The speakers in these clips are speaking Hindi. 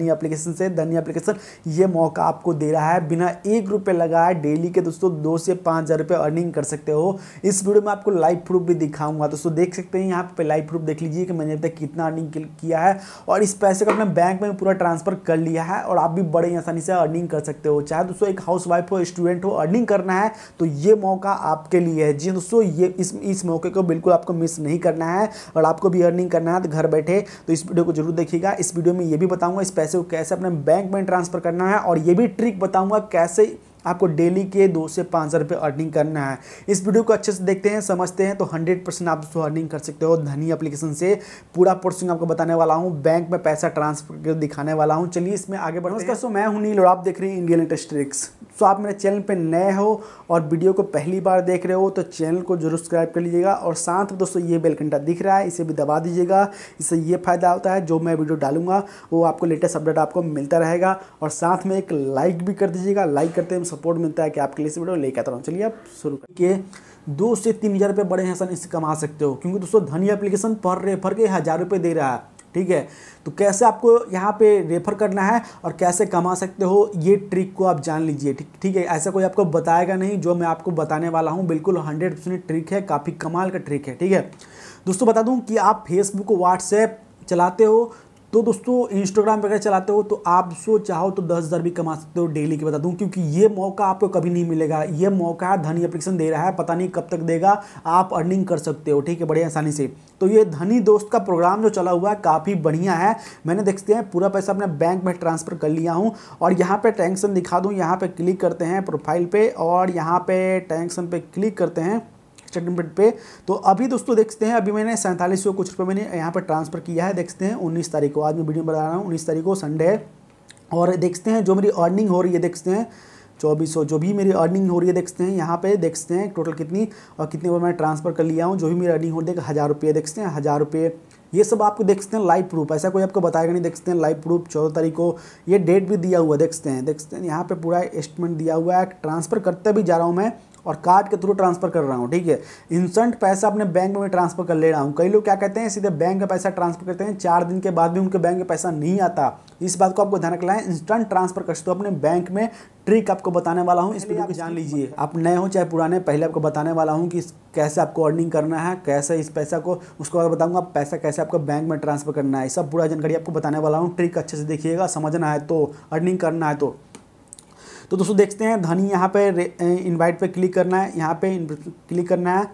धनी एप्लीकेशन से धनी एप्लीकेशन ये मौका आपको दे रहा है बिना एक रुपये लगाए डेली के दोस्तों दो से पाँच हज़ार रुपये अर्निंग कर सकते हो इस वीडियो में आपको लाइव प्रूफ भी दिखाऊंगा दोस्तों देख सकते हैं यहाँ पे लाइव प्रूफ देख लीजिए कि मैंने अभी तक कितना अर्निंग किया है और इस पैसे को अपने बैंक में पूरा ट्रांसफर कर लिया है और आप भी बड़े आसानी से अर्निंग कर सकते हो चाहे दोस्तों एक हाउस वाइफ हो स्टूडेंट हो अर्निंग करना है तो ये मौका आपके लिए है जी हाँ दोस्तों ये इस इस मौके को बिल्कुल आपको मिस नहीं करना है और आपको भी अर्निंग करना है तो घर बैठे तो इस वीडियो को जरूर देखिएगा इस वीडियो में ये भी बताऊंगा इस पैसे पैसे को कैसे अपने बैंक में ट्रांसफ़र करना है और ये भी ट्रिक बताऊंगा कैसे आपको डेली के दो से पाँच हज़ार रुपये अर्निंग करना है इस वीडियो को अच्छे से देखते हैं समझते हैं तो हंड्रेड परसेंट आप दोस्तों अर्निंग कर सकते हो धनी एप्लीकेशन से पूरा पोर्सिंग आपको बताने वाला हूं बैंक में पैसा ट्रांसफर कर दिखाने वाला हूं चलिए इसमें आगे बढ़ो इसका सो मैं हूँ नील और आप देख रहे हैं इंडियन लेटेस्ट ट्रिक्स सो तो आप मेरे चैनल पर नए हो और वीडियो को पहली बार देख रहे हो तो चैनल को जरूर सब्सक्राइब कर लीजिएगा और साथ में दोस्तों ये बेल घंटा दिख रहा है इसे भी दबा दीजिएगा इससे ये फ़ायदा होता है जो मैं वीडियो डालूंगा वो आपको लेटेस्ट अपडेट आपको मिलता रहेगा और साथ में एक लाइक भी कर दीजिएगा लाइक करते हुए सपोर्ट मिलता है कि आपके लिए वीडियो लेकर आता हूँ चलिए आप शुरू करके दो से तीन हज़ार रुपये बड़े हैं सर इससे कमा सकते हो क्योंकि दोस्तों धनी एप्लीकेशन पर रेफर के हज़ार रुपये दे रहा है ठीक है तो कैसे आपको यहाँ पे रेफर करना है और कैसे कमा सकते हो ये ट्रिक को आप जान लीजिए ठीक ठीक है ऐसा कोई आपको बताएगा नहीं जो मैं आपको बताने वाला हूँ बिल्कुल हंड्रेड परसेंट ट्रिक है काफ़ी कमाल का ट्रिक है ठीक है दोस्तों बता दूँ कि आप फेसबुक व्हाट्सएप चलाते हो तो दोस्तों इंस्टाग्राम वगैरह चलाते हो तो आप सो चाहो तो दस हज़ार भी कमा सकते हो डेली की बता दूं क्योंकि ये मौका आपको कभी नहीं मिलेगा ये मौका है धनी अप्लीकेशन दे रहा है पता नहीं कब तक देगा आप अर्निंग कर सकते हो ठीक है बड़ी आसानी से तो ये धनी दोस्त का प्रोग्राम जो चला हुआ है काफ़ी बढ़िया है मैंने देखते हैं पूरा पैसा अपने बैंक में ट्रांसफ़र कर लिया हूँ और यहाँ पर टैंक्शन दिखा दूँ यहाँ पर क्लिक करते हैं प्रोफाइल पर और यहाँ पर टैंक्शन पर क्लिक करते हैं स्टेटमेंट पे तो अभी दोस्तों देखते हैं अभी मैंने सैंतालीस सौ कुछ रुपये मैंने यहाँ पर ट्रांसफ़र किया है देखते हैं उन्नीस तारीख को आज मैं वीडियो बता रहा हूँ उन्नीस तारीख को संडे है और देखते हैं जो मेरी अर्निंग हो रही है देखते हैं चौबीस सौ जो भी मेरी अर्निंग हो रही है देखते हैं यहाँ पे देखते हैं टोटल कितनी और कितने बार मैं ट्रांसफ़र कर लिया हूँ जो भी मेरी अर्निंग हो रही है हज़ार रुपये देखते हैं हज़ार रुपये ये सब आपको देखते हैं लाइव प्रूफ ऐसा कोई आपको बताएगा नहीं देखते हैं लाइव प्रूफ चौदह तारीख को ये डेट भी दिया हुआ देखते हैं देखते हैं यहाँ पर पूरा एस्टिमेट दिया हुआ है ट्रांसफ़र करते भी जा रहा हूँ मैं और कार्ड के थ्रू ट्रांसफर कर रहा हूँ ठीक है इंस्टेंट पैसा अपने बैंक में ट्रांसफर कर ले रहा हूँ कई लोग क्या कहते हैं सीधे बैंक में पैसा ट्रांसफर करते हैं चार दिन के बाद भी उनके बैंक में पैसा नहीं आता इस बात को आपको ध्यान रखना है इंस्टेंट ट्रांसफर कर सकते हो अपने बैंक में ट्रिक आपको बताने वाला हूँ इस वीडियो को जान लीजिए आप नए हो चाहे पुराने पहले आपको बताने वाला हूँ कि कैसे आपको अर्निंग करना है कैसे इस पैसा को उसको अगर बताऊंगा पैसा कैसे आपको बैंक में ट्रांसफर करना है सब पूरा जानकारी आपको बताने वाला हूँ ट्रिक अच्छे से देखिएगा समझना है तो अर्निंग करना है तो तो दोस्तों देखते हैं धनी यहाँ पे इनवाइट पे क्लिक करना है यहाँ पे क्लिक करना है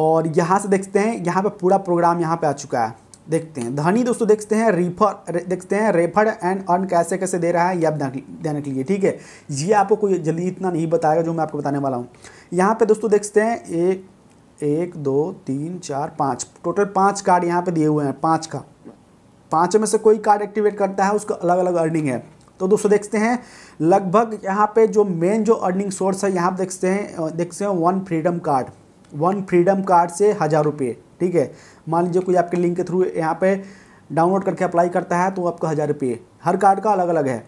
और यहाँ से देखते हैं यहाँ पे पूरा प्रोग्राम यहाँ पे आ चुका है देखते हैं धनी दोस्तों देखते हैं रिफर देखते हैं रेफर एंड अर्न कैसे कैसे दे रहा है ये आप के लिए ठीक है ये आपको कोई जल्दी इतना नहीं बताएगा जो मैं आपको बताने वाला हूँ यहाँ पे दोस्तों देखते हैं एक एक दो तीन चार पाँच टोटल पाँच कार्ड यहाँ पे दिए हुए हैं पाँच का पाँच में से कोई कार्ड एक्टिवेट करता है उसका अलग अलग अर्निंग है तो दोस्तों देखते हैं लगभग यहाँ पे जो मेन जो अर्निंग सोर्स है यहाँ देखते हैं देखते हैं one freedom card one freedom card से हज़ार रुपये ठीक है मान लीजिए कोई आपके लिंक के थ्रू यहाँ पे डाउनलोड करके अप्लाई करता है तो आपका हज़ार रुपये हर कार्ड का अलग अलग है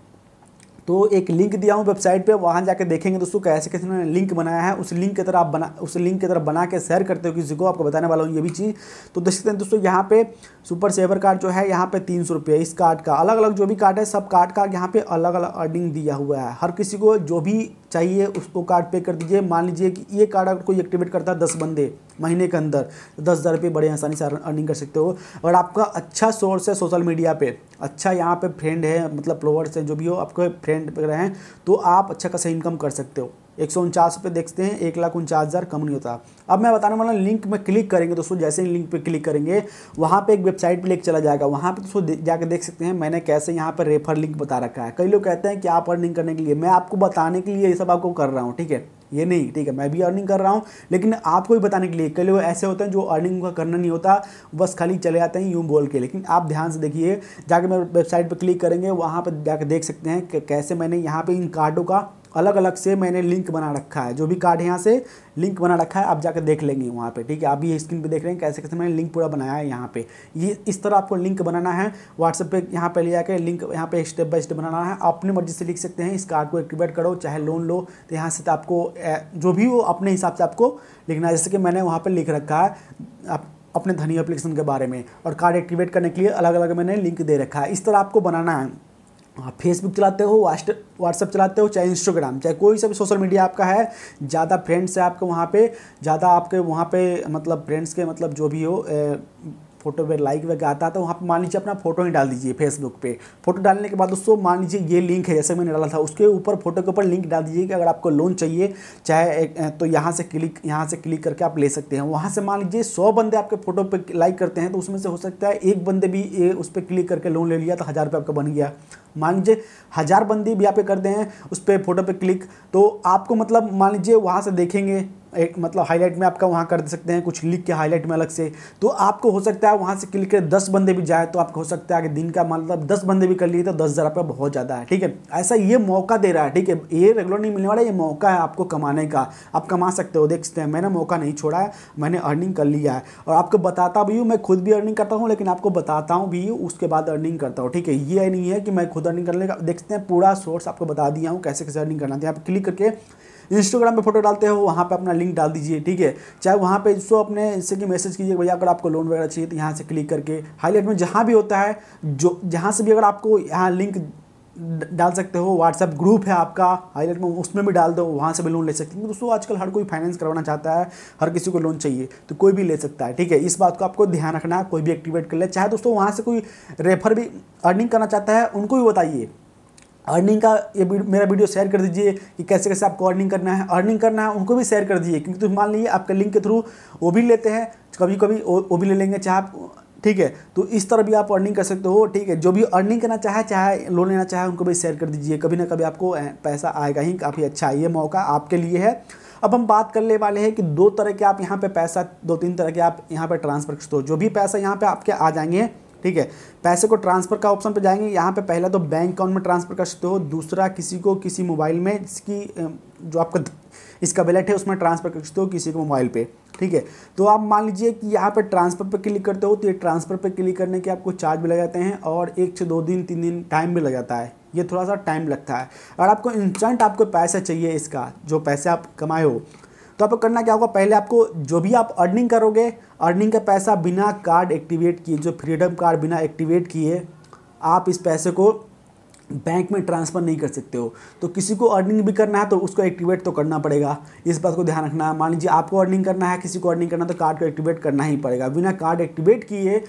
तो एक लिंक दिया हूँ वेबसाइट पे वहाँ जाके देखेंगे दोस्तों कैसे कैसे उन्होंने लिंक बनाया है उस लिंक की तरह आप बना उस लिंक की तरह बना के शेयर करते हो किसी को आपको बताने वाला हूँ ये भी चीज़ तो देख सकते हैं दोस्तों यहाँ पे सुपर सेवर कार्ड जो है यहाँ पे तीन सौ रुपये इस कार्ड का अलग अलग जो भी कार्ड है सब कार्ड का यहाँ पे अलग अलग अर्निंग दिया हुआ है हर किसी को जो भी चाहिए उसको कार्ड पे कर दीजिए मान लीजिए कि ये कार्ड अगर कोई एक्टिवेट करता है दस बंदे महीने के अंदर तो दस हज़ार रुपये बड़े आसानी से अर्निंग कर सकते हो और आपका अच्छा सोर्स है सोशल मीडिया पर अच्छा यहाँ पे फ्रेंड है मतलब फ्लोवर्स हैं जो भी हो आपके फ्रेंड वगैरह हैं तो आप अच्छा खासा इनकम कर सकते हो एक सौ उनचास रुपये देखते हैं एक लाख उनचास हज़ार कम नहीं होता अब मैं बताने वाला लिंक में क्लिक करेंगे दोस्तों जैसे ही लिंक पे क्लिक करेंगे वहाँ पे एक वेबसाइट पे लेके चला जाएगा वहाँ पे दोस्तों जाकर देख सकते हैं मैंने कैसे यहाँ पर रेफर लिंक बता रखा है कई लोग कहते हैं कि आप अर्निंग करने के लिए मैं आपको बताने के लिए ये सब आपको कर रहा हूँ ठीक है ये नहीं ठीक है मैं भी अर्निंग कर रहा हूँ लेकिन आपको भी बताने के लिए कई लोग ऐसे होते हैं जो अर्निंग का करना नहीं होता बस खाली चले जाते हैं यूँ बोल के लेकिन आप ध्यान से देखिए जाकर मैं वेबसाइट पर क्लिक करेंगे वहाँ पर जाकर देख सकते हैं कैसे मैंने यहाँ पर इन कार्डों का अलग अलग से मैंने लिंक बना रखा है जो भी कार्ड यहाँ से लिंक बना रखा है आप जाकर देख लेंगे वहाँ पे ठीक है आप ये स्क्रीन पे देख रहे हैं कैसे कैसे मैंने लिंक पूरा बनाया है यहाँ पे ये इस तरह आपको लिंक बनाना है व्हाट्सएप पे यहाँ पे ले जाकर लिंक यहाँ पे स्टेप बाय स्टेप बनाना है अपने मर्जी से लिख सकते हैं इस कार्ड को एक्टिवेट करो चाहे लोन लो तो यहाँ से तो आपको जो भी वो अपने हिसाब से आपको लिखना है जैसे कि मैंने वहाँ पर लिख रखा है आप अपने धनी एप्लीकेशन के बारे में और कार्ड एक्टिवेट करने के लिए अलग अलग मैंने लिंक दे रखा है इस तरह आपको बनाना है फेसबुक हाँ, चलाते हो व्हाट्सअप चलाते हो चाहे इंस्टाग्राम चाहे कोई सा भी सोशल मीडिया आपका है ज़्यादा फ्रेंड्स है आपके वहाँ पे ज़्यादा आपके वहाँ पे मतलब फ्रेंड्स के मतलब जो भी हो ए, फोटो पे लाइक वगैरह आता है तो वहाँ पर मान लीजिए अपना फोटो ही डाल दीजिए फेसबुक पे फोटो डालने के बाद दोस्तों मान लीजिए ये लिंक है जैसे मैंने डाला था उसके ऊपर फोटो के ऊपर लिंक डाल दीजिए कि अगर आपको लोन चाहिए चाहे तो यहाँ से क्लिक यहाँ से क्लिक करके आप ले सकते हैं वहाँ से मान लीजिए सौ बंदे आपके फोटो पर लाइक करते हैं तो उसमें से हो सकता है एक बंदे भी उस पर क्लिक करके लोन ले लिया तो हज़ार रुपये आपका बन गया मान लीजिए हज़ार बंदी भी आप करते हैं उस पर फोटो पर क्लिक तो आपको मतलब मान लीजिए वहाँ से देखेंगे एक मतलब हाईलाइट में आपका वहाँ कर दे सकते हैं कुछ लिख के हाईलाइट में अलग से तो आपको हो सकता है वहाँ से क्लिक कर दस बंदे भी जाए तो आपको हो सकता है कि दिन का मतलब दस बंदे भी कर लिए तो दस हज़ार रुपये बहुत ज़्यादा है ठीक है ऐसा ये मौका दे रहा है ठीक है ये रेगुलर नहीं मिलने वाला ये मौका है आपको कमाने का आप कमा सकते हो देख सकते हैं मैंने मौका नहीं छोड़ा है मैंने अर्निंग कर लिया है और आपको बताता भी हूँ मैं खुद भी अर्निंग करता हूँ लेकिन आपको बताता हूँ भी उसके बाद अर्निंग करता हूँ ठीक है ये नहीं है कि मैं खुद अर्निंग करने का देखते हैं पूरा सोर्स आपको बता दिया हूँ कैसे कैसे अर्निंग करना था आप क्लिक करके इंस्टाग्राम पर फोटो डालते हो वहाँ पर अपना लिंक डाल दीजिए ठीक है चाहे वहाँ पर सो अपने जैसे कि मैसेज कीजिए भैया अगर आपको लोन वगैरह चाहिए तो यहाँ से क्लिक करके हाईलाइट में जहाँ भी होता है जो जहाँ से भी अगर आपको यहाँ लिंक डाल सकते हो व्हाट्सएप ग्रुप है आपका हाईलाइट में उसमें भी डाल दो वहाँ से भी लोन ले सकते हैं दोस्तों आजकल हर कोई फाइनेंस करवाना चाहता है हर किसी को लोन चाहिए तो कोई भी ले सकता है ठीक है इस बात को आपको ध्यान रखना कोई भी एक्टिवेट कर ले चाहे दोस्तों वहाँ से कोई रेफर भी अर्निंग करना चाहता है उनको भी बताइए अर्निंग का ये मेरा वीडियो शेयर कर दीजिए कि कैसे कैसे आपको अर्निंग करना है अर्निंग करना है उनको भी शेयर कर दीजिए क्योंकि तुम मान लीजिए आपके लिंक के थ्रू वो भी लेते हैं कभी कभी वो भी ले लेंगे चाहे आप ठीक है तो इस तरह भी आप अर्निंग कर सकते हो ठीक है जो भी अर्निंग करना चाहे चाहे लोन लेना चाहे उनको भी शेयर कर दीजिए कभी ना कभी आपको पैसा आएगा ही काफ़ी अच्छा है ये मौका आपके लिए है अब हम बात करने वाले हैं कि दो तरह के आप यहाँ पे पैसा दो तीन तरह के आप यहाँ पे ट्रांसफर कर सकते हो जो भी पैसा यहाँ पे आपके आ जाएंगे ठीक है पैसे को ट्रांसफ़र का ऑप्शन पर जाएंगे यहाँ पे पहला तो बैंक अकाउंट में ट्रांसफ़र कर सकते हो दूसरा किसी को किसी मोबाइल में इसकी जो आपका इसका वैलेट है उसमें ट्रांसफ़र कर सकते हो किसी के मोबाइल पे ठीक है तो आप मान लीजिए कि यहाँ पे ट्रांसफ़र पे क्लिक करते हो तो ये ट्रांसफ़र पे क्लिक करने के आपको चार्ज भी लगाते हैं और एक से दो दिन तीन दिन टाइम भी लग जाता है ये थोड़ा सा टाइम लगता है अगर आपको इंस्टेंट आपको पैसा चाहिए इसका जो पैसे आप कमाए हो तो आपको करना क्या होगा पहले आपको जो भी आप अर्निंग करोगे अर्निंग का पैसा बिना कार्ड एक्टिवेट किए जो फ्रीडम कार्ड बिना एक्टिवेट किए आप इस पैसे को बैंक में ट्रांसफ़र नहीं कर सकते हो तो किसी को अर्निंग भी करना है तो उसको एक्टिवेट तो करना पड़ेगा इस बात को ध्यान रखना है मान लीजिए आपको अर्निंग करना है किसी को अर्निंग करना है तो कार्ड को एक्टिवेट करना ही पड़ेगा बिना कार्ड एक्टिवेट किए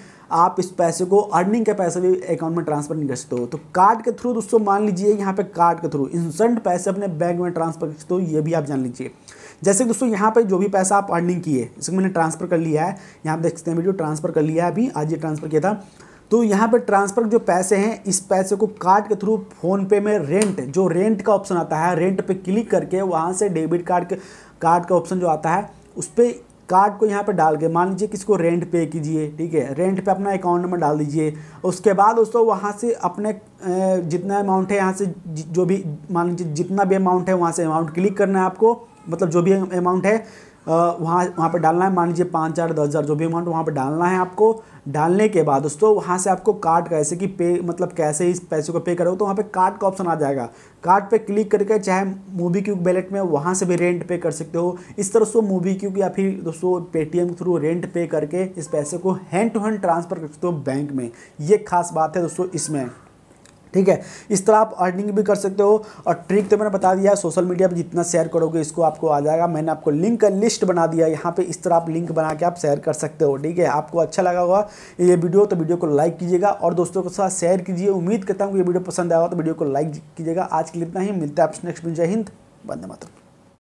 आप इस पैसे को अर्निंग के पैसे भी अकाउंट में ट्रांसफ़र नहीं कर सकते हो तो कार्ड के थ्रू दोस्तों मान लीजिए यहाँ पर कार्ड के थ्रू इंस्टेंट पैसे अपने बैंक में ट्रांसफ़र कर सकते हो ये भी आप जान लीजिए जैसे दोस्तों यहाँ पर जो भी पैसा आप अर्निंग किए जैसे मैंने ट्रांसफर कर लिया है यहाँ आप देख सकते हैं वीडियो ट्रांसफर कर लिया है अभी आज ये ट्रांसफर किया था तो यहाँ पर ट्रांसफर जो पैसे हैं इस पैसे को कार्ड के थ्रू फोनपे में रेंट जो रेंट का ऑप्शन आता है रेंट पे क्लिक करके वहाँ से डेबिट कार्ड के कार्ड का ऑप्शन जो आता है उस पर कार्ड को यहाँ पर डाल के मान लीजिए किसको रेंट पे कीजिए ठीक है रेंट पे अपना अकाउंट नंबर डाल दीजिए उसके बाद दोस्तों वहाँ से अपने जितना अमाउंट है यहाँ से जो भी मान लीजिए जितना भी अमाउंट है वहाँ से अमाउंट क्लिक करना है आपको मतलब जो भी अमाउंट है वहाँ वहाँ पर डालना है मान लीजिए पाँच हज़ार दस हज़ार जो भी अमाउंट वहाँ पर डालना है आपको डालने के बाद दोस्तों वहाँ से आपको कार्ड कैसे कि पे मतलब कैसे इस पैसे को पे करोगे तो वहाँ पे कार्ड का ऑप्शन आ जाएगा कार्ड पे क्लिक करके चाहे मूवी क्यूक वैलेट में वहाँ से भी रेंट पे कर सकते हो इस तरह से मूवी क्यूक या फिर दोस्तों पेटीएम के थ्रू रेंट पे करके इस पैसे को हैंड टू हैंड ट्रांसफ़र कर सकते हो बैंक में ये खास बात है दोस्तों इसमें ठीक है इस तरह आप अर्निंग भी कर सकते हो और ट्रिक तो मैंने बता दिया सोशल मीडिया पर जितना शेयर करोगे इसको आपको आ जाएगा मैंने आपको लिंक का लिस्ट बना दिया यहाँ पे इस तरह आप लिंक बना के आप शेयर कर सकते हो ठीक है आपको अच्छा लगा होगा ये वीडियो तो वीडियो को लाइक कीजिएगा और दोस्तों के साथ शेयर कीजिए उम्मीद करता हूँ ये वीडियो पसंद आएगा तो वीडियो को लाइक कीजिएगा आज के लिए इतना ही मिलता है आप नेक्स्ट जय हिंद बंदे मातरम